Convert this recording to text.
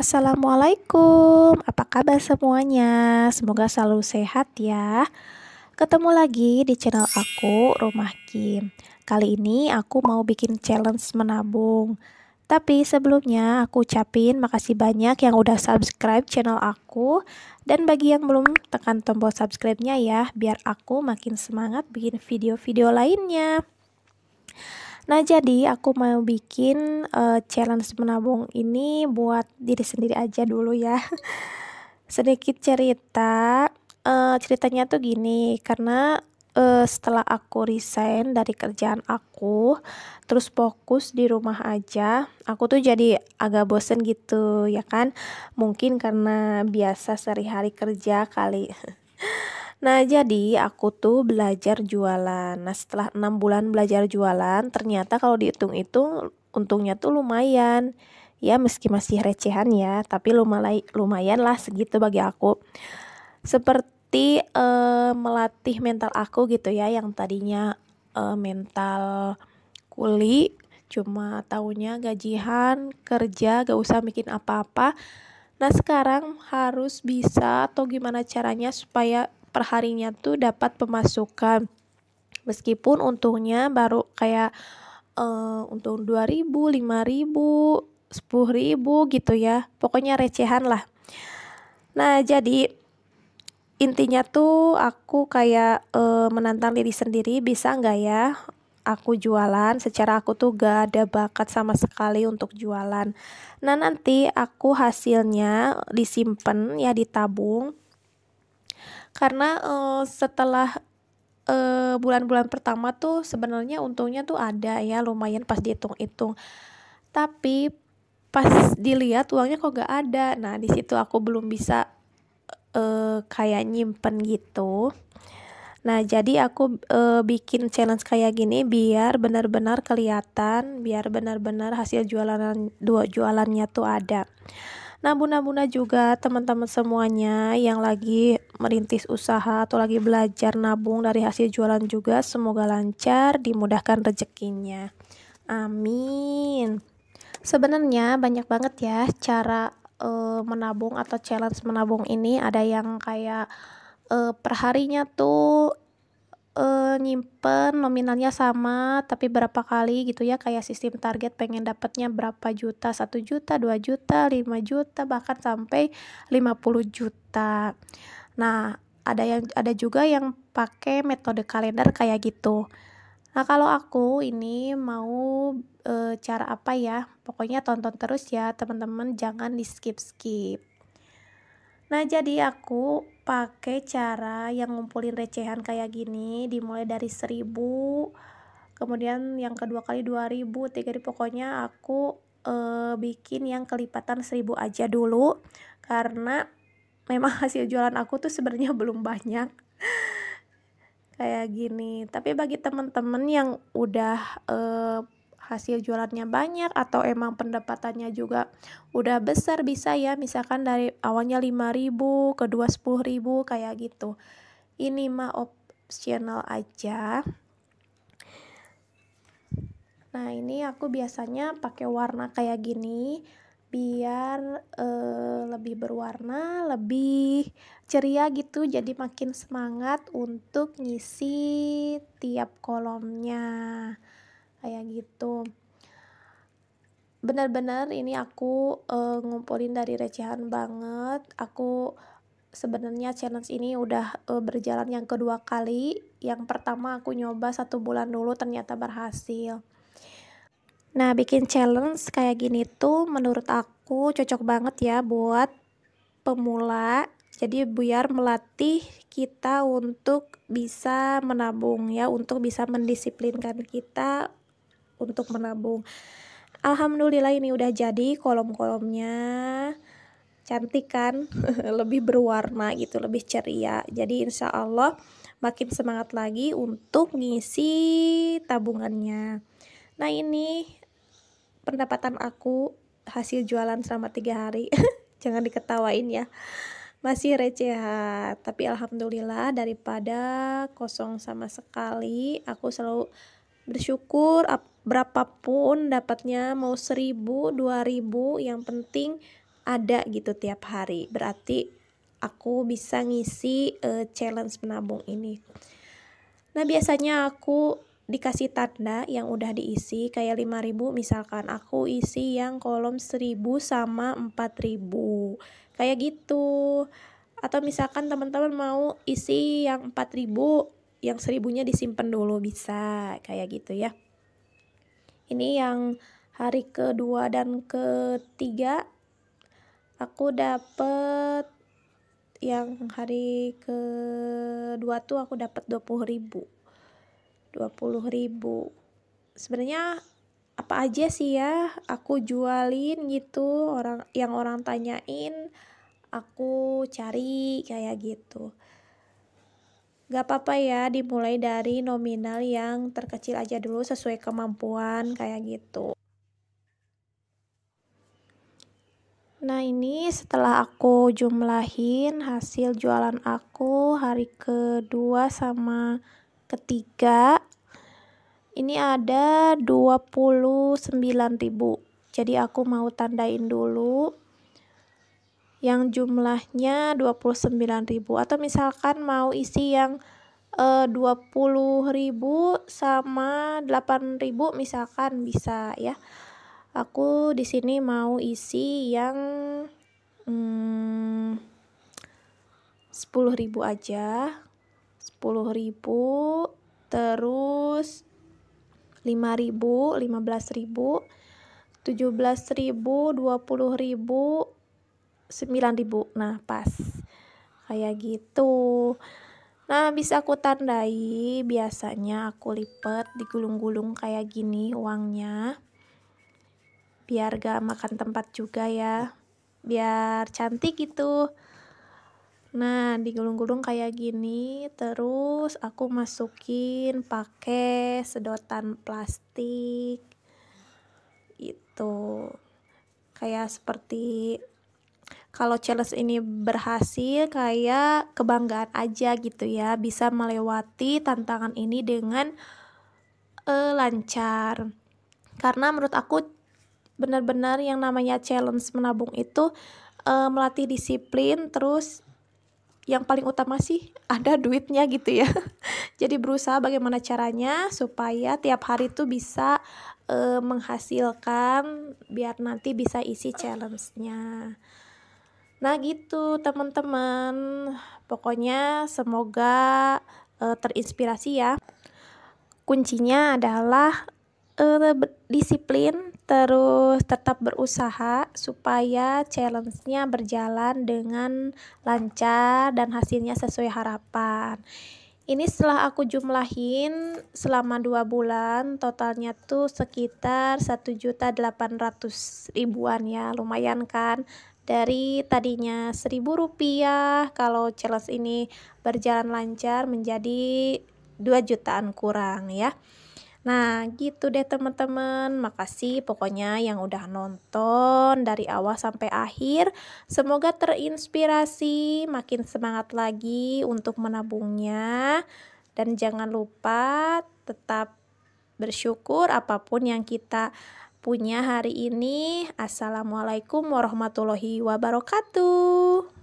Assalamualaikum, apa kabar semuanya? Semoga selalu sehat ya. Ketemu lagi di channel aku, Rumah Kim. Kali ini aku mau bikin challenge menabung. Tapi sebelumnya aku ucapin makasih banyak yang udah subscribe channel aku dan bagi yang belum tekan tombol subscribe-nya ya biar aku makin semangat bikin video-video lainnya. Nah, jadi aku mau bikin uh, challenge menabung ini buat diri sendiri aja dulu ya. Sedikit cerita, uh, ceritanya tuh gini, karena uh, setelah aku resign dari kerjaan aku, terus fokus di rumah aja, aku tuh jadi agak bosen gitu, ya kan? Mungkin karena biasa sehari-hari kerja kali. Nah jadi aku tuh belajar jualan. Nah setelah enam bulan belajar jualan, ternyata kalau dihitung itu untungnya tuh lumayan. Ya meski masih recehan ya, tapi lumayan, lumayan lah segitu bagi aku. Seperti uh, melatih mental aku gitu ya, yang tadinya uh, mental kuli cuma tahunya gajihan kerja gak usah bikin apa-apa nah sekarang harus bisa atau gimana caranya supaya perharinya tuh dapat pemasukan meskipun untungnya baru kayak uh, untung 2000, 5000, 10000 gitu ya. Pokoknya recehan lah. Nah, jadi intinya tuh aku kayak uh, menantang diri sendiri bisa nggak ya aku jualan secara aku tuh gak ada bakat sama sekali untuk jualan nah nanti aku hasilnya disimpan ya ditabung karena uh, setelah eh, bulan-bulan uh, pertama tuh sebenarnya untungnya tuh ada ya lumayan pas dihitung-hitung tapi pas dilihat uangnya kok gak ada nah di situ aku belum bisa uh, kayak nyimpen gitu nah jadi aku uh, bikin challenge kayak gini biar benar-benar kelihatan biar benar-benar hasil jualan dua jualannya tuh ada Nah, bunda-bunda juga teman-teman semuanya yang lagi merintis usaha atau lagi belajar nabung dari hasil jualan juga semoga lancar, dimudahkan rezekinya. Amin. Sebenarnya banyak banget ya cara uh, menabung atau challenge menabung ini ada yang kayak uh, perharinya tuh uh, nyimpen nominalnya sama tapi berapa kali gitu ya kayak sistem target pengen dapatnya berapa juta satu juta dua juta lima juta bahkan sampai 50 juta nah ada yang ada juga yang pakai metode kalender kayak gitu Nah, kalau aku ini mau e, cara apa ya? Pokoknya tonton terus ya, teman-teman, jangan di skip-skip. Nah, jadi aku pakai cara yang ngumpulin recehan kayak gini dimulai dari seribu kemudian yang kedua kali dua ribu tiga ribu pokoknya aku e, bikin yang kelipatan seribu aja dulu karena memang hasil jualan aku tuh sebenarnya belum banyak kayak gini tapi bagi teman-teman yang udah e, hasil jualannya banyak atau emang pendapatannya juga udah besar bisa ya misalkan dari awalnya 5000 ke sepuluh ribu kayak gitu ini mah optional aja nah ini aku biasanya pakai warna kayak gini biar e, lebih berwarna, lebih ceria gitu, jadi makin semangat untuk ngisi tiap kolomnya kayak gitu benar-benar ini aku uh, ngumpulin dari recehan banget aku sebenarnya challenge ini udah uh, berjalan yang kedua kali yang pertama aku nyoba satu bulan dulu ternyata berhasil nah bikin challenge kayak gini tuh menurut aku cocok banget ya buat pemula jadi biar melatih kita untuk bisa menabung ya untuk bisa mendisiplinkan kita untuk menabung Alhamdulillah ini udah jadi kolom-kolomnya cantik kan lebih berwarna gitu lebih ceria jadi insya Allah makin semangat lagi untuk ngisi tabungannya nah ini pendapatan aku hasil jualan selama tiga hari jangan diketawain ya masih receh. tapi alhamdulillah daripada kosong sama sekali aku selalu bersyukur berapapun dapatnya mau seribu dua ribu yang penting ada gitu tiap hari berarti aku bisa ngisi uh, challenge menabung ini nah biasanya aku dikasih tanda yang udah diisi kayak ribu misalkan aku isi yang kolom seribu sama empat ribu kayak gitu atau misalkan teman-teman mau isi yang 4000 yang seribunya disimpan dulu bisa kayak gitu ya ini yang hari kedua dan ketiga aku dapet yang hari kedua tuh aku dapat puluh ribu dua puluh ribu sebenarnya apa aja sih ya aku jualin gitu orang yang orang tanyain aku cari kayak gitu Gak apa-apa ya dimulai dari nominal yang terkecil aja dulu sesuai kemampuan kayak gitu. Nah ini setelah aku jumlahin hasil jualan aku hari kedua sama ketiga ini ada 29.000 jadi aku mau tandain dulu yang jumlahnya 29.000 atau misalkan mau isi yang e, eh, 20.000 sama 8.000 misalkan bisa ya. Aku di sini mau isi yang hmm, 10.000 aja. 10.000 terus 5.000, 15.000, 17.000, 20.000 9000 nah pas kayak gitu nah bisa aku tandai biasanya aku lipet digulung-gulung kayak gini uangnya biar gak makan tempat juga ya biar cantik gitu nah digulung-gulung kayak gini terus aku masukin pakai sedotan plastik itu kayak seperti kalau challenge ini berhasil kayak kebanggaan aja gitu ya bisa melewati tantangan ini dengan uh, lancar karena menurut aku benar-benar yang namanya challenge menabung itu uh, melatih disiplin terus yang paling utama sih ada duitnya gitu ya jadi berusaha bagaimana caranya supaya tiap hari tuh bisa uh, menghasilkan biar nanti bisa isi challenge-nya Nah gitu teman-teman, pokoknya semoga uh, terinspirasi ya. Kuncinya adalah uh, disiplin, terus tetap berusaha supaya challenge-nya berjalan dengan lancar dan hasilnya sesuai harapan. Ini setelah aku jumlahin selama dua bulan totalnya tuh sekitar 1.800 ribuan ya, lumayan kan dari tadinya seribu rupiah, kalau challenge ini berjalan lancar menjadi 2 jutaan kurang ya. Nah, gitu deh teman-teman. Makasih pokoknya yang udah nonton dari awal sampai akhir. Semoga terinspirasi, makin semangat lagi untuk menabungnya. Dan jangan lupa tetap bersyukur apapun yang kita punya hari ini. Assalamualaikum warahmatullahi wabarakatuh.